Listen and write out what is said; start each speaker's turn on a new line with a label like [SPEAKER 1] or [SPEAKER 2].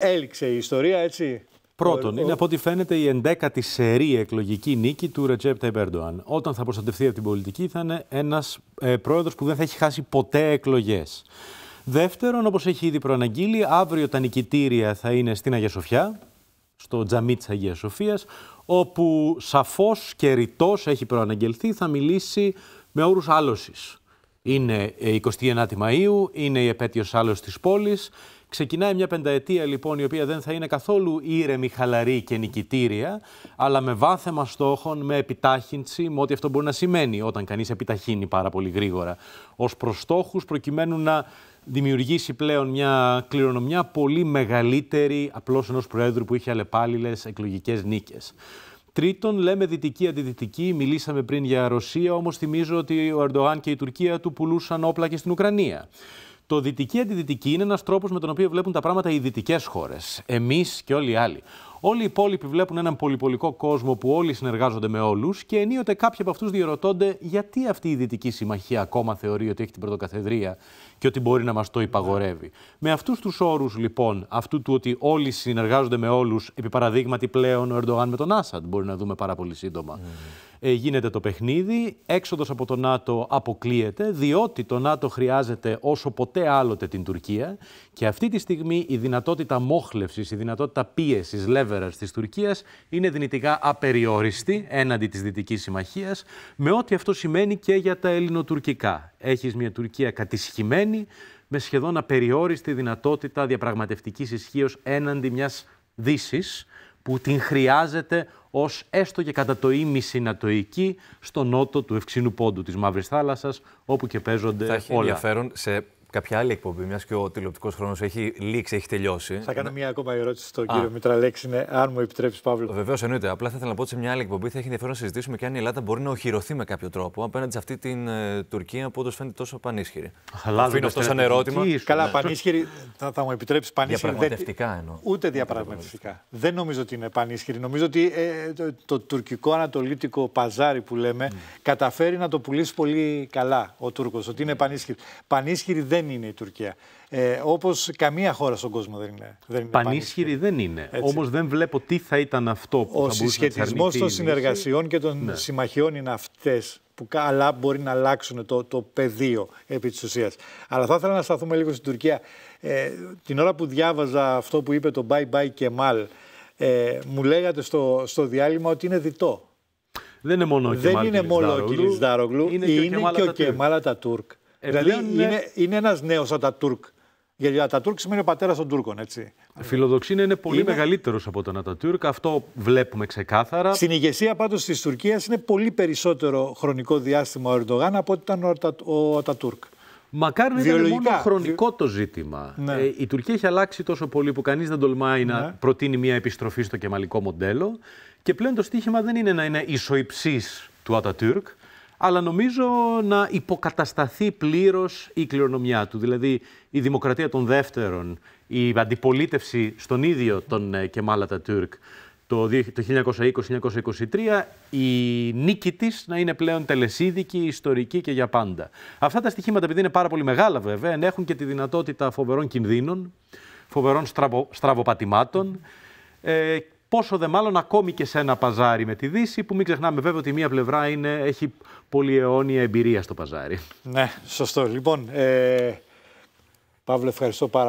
[SPEAKER 1] Έληξε η ιστορία, έτσι.
[SPEAKER 2] Πρώτον, είναι από ό,τι φαίνεται η 11η σερή εκλογική νίκη του Ρετζέπ Ταϊπ Όταν θα προστατευτεί από την πολιτική, θα είναι ένας ε, πρόεδρος που δεν θα έχει χάσει ποτέ εκλογές. Δεύτερον, όπως έχει ήδη προαναγγείλει, αύριο τα νικητήρια θα είναι στην Αγία Σοφιά, στο τζαμί της Αγίας Σοφίας, όπου σαφώς και ρητός έχει προαναγγελθεί, θα μιλήσει με όρους άλωσης. Ε, είναι η 29η Μαου, είναι η επέτειος άλωσης της πόλης. Ξεκινάει μια πενταετία λοιπόν η οποία δεν θα είναι καθόλου ήρεμη, χαλαρή και νικητήρια, αλλά με βάθεμα στόχων, με επιτάχυνση, με ό,τι αυτό μπορεί να σημαίνει όταν κανείς επιταχύνει πάρα πολύ γρήγορα. Ως προς προκειμένου να δημιουργήσει πλέον μια κληρονομιά πολύ μεγαλύτερη απλώς ενός Προέδρου που είχε αλλεπάλληλες εκλογικές νίκες. Τρίτον, λέμε δυτική αντιδυτική. Μιλήσαμε πριν για Ρωσία, όμως θυμίζω ότι ο Ερντογάν και η Τουρκία του πουλούσαν όπλα και στην Ουκρανία. Το δυτική-αντιδυτική είναι ένας τρόπος με τον οποίο βλέπουν τα πράγματα οι δυτικές χώρες. Εμείς και όλοι οι άλλοι. Όλοι οι υπόλοιποι βλέπουν έναν πολυπολικό κόσμο που όλοι συνεργάζονται με όλους και ενίοτε κάποιοι από αυτούς διερωτώνται γιατί αυτή η δυτική συμμαχία ακόμα θεωρεί ότι έχει την πρωτοκαθεδρία και ότι μπορεί να μας το υπαγορεύει. Με αυτούς τους όρους λοιπόν, αυτού του ότι όλοι συνεργάζονται με όλους, επί παραδείγματι πλέον ο Ερντογάν με τον Άσαντ, μπορεί να δούμε πάρα πολύ σύντομα. Ε, γίνεται το παιχνίδι. έξοδος από το ΝΑΤΟ αποκλείεται, διότι το ΝΑΤΟ χρειάζεται όσο ποτέ άλλοτε την Τουρκία. Και αυτή τη στιγμή η δυνατότητα μόχλευσης, η δυνατότητα πίεσης, leverage της Τουρκίας είναι δυνητικά απεριόριστη έναντι της Δυτικής Συμμαχίας με ό,τι αυτό σημαίνει και για τα ελληνοτουρκικά. Έχεις μια Τουρκία κατησχημένη, με σχεδόν απεριόριστη δυνατότητα διαπραγματευτικής ισχύως έναντι μιας Δύσης που την χρειάζεται ως έστω και κατά το ίμιση εκεί στο νότο του Ευξήνου Πόντου της Μαύρης Θάλασσας, όπου και παίζονται όλα. Θα έχει ενδιαφέρον
[SPEAKER 1] σε κάποια άλλη εκπομπή, μιας και ο τηλεοπτικός χρόνος έχει λήξει, έχει τελειώσει. Θα κάνω ναι. μια ακόμα ερώτηση στον κύριο Μητραλέξη, ναι, αν μου επιτρέψεις, Παύλο. Βεβαίως εννοείται. Απλά θα ήθελα να πω ότι σε μια άλλη εκπομπή θα έχει ενδιαφέρον να συζητήσουμε και αν η Ελλάδα μπορεί να οχυρωθεί με κάποιο τρόπο απέναντι σε αυτή την ε, Τουρκία που όντως φαίνεται τόσο πανίσχυρη. Αλλά αφήνω αυτό σαν ερώτημα. Καλά, ναι. πανίσχυρη, θα, θα μου επιτρέψεις πανίσχυρη. Διαπραγματευτικά εννοώ. Ούτε διαπραγματευτικά. Δεν νομίζω ότι είναι πανίσχυρη. Νομίζω ότι ε, το, το τουρκικό ανατολίτικο παζάρι που λέμε mm. καταφέρει να το πουλήσει πολύ καλά ο Τούρκος, ότι είναι πανίσχυρη. Πανίσχυρη δεν δεν είναι η Τουρκία. Ε, Όπως καμία χώρα στον κόσμο δεν είναι. Δεν είναι πανίσχυρη,
[SPEAKER 2] πανίσχυρη δεν είναι. Όμως δεν βλέπω τι θα ήταν αυτό που Ο συσχετισμός των συνεργασιών και των ναι.
[SPEAKER 1] συμμαχιών είναι αυτές που καλά μπορεί να αλλάξουν το, το πεδίο επί της ουσίας. Αλλά θα ήθελα να σταθούμε λίγο στην Τουρκία. Ε, την ώρα που διάβαζα αυτό που είπε το Bye Bye Kemal, ε, μου λέγατε στο, στο διάλειμμα ότι είναι διτό. Δεν είναι
[SPEAKER 2] μόνο ο Κεμάλ Δεν είναι είναι, είναι και ο Κεμάλ Τατούρκ. Δηλαδή είναι, ναι. είναι,
[SPEAKER 1] είναι ένας νέος Ατατούρκ. Γιατί ο Ατατούρκ σημαίνει ο πατέρας των Τούρκων, έτσι. Η φιλοδοξία είναι πολύ είναι...
[SPEAKER 2] μεγαλύτερος από τον Ατατούρκ. Αυτό βλέπουμε ξεκάθαρα. Στην
[SPEAKER 1] ηγεσία πάντως της Τουρκίας είναι πολύ περισσότερο χρονικό διάστημα ο Ερντογάν από ότι ήταν ο, Ατατούρκ.
[SPEAKER 2] Μακάρι να είναι μόνο χρονικό το ζήτημα. Ναι. Ε, η Τουρκία έχει αλλάξει τόσο πολύ που κανείς δεν τολμάει ναι. να προτείνει μια επιστροφή στο κεμαλικό μοντέλο. Και πλέον το στίχημα δεν είναι να είναι ισοϊψής του Ατατούρκ, αλλά νομίζω να υποκατασταθεί πλήρως η κληρονομιά του. Δηλαδή η δημοκρατία των δεύτερων, η αντιπολίτευση στον ίδιο τον ε, Κεμάλα Τούρκ το 1920-1923, η νίκη της να είναι πλέον τελεσίδικη, ιστορική και για πάντα. Αυτά τα στοιχήματα, επειδή είναι πάρα πολύ μεγάλα βέβαια, έχουν και τη δυνατότητα φοβερών κινδύνων, φοβερών στραβοπατημάτων, ε, Πόσο δε μάλλον ακόμη και σε ένα παζάρι με τη Δύση, που μην ξεχνάμε βέβαια ότι μία πλευρά είναι, έχει αιώνια εμπειρία στο παζάρι.
[SPEAKER 1] Ναι, σωστό. Λοιπόν, ε, Παύλο, ευχαριστώ πάρα πολύ.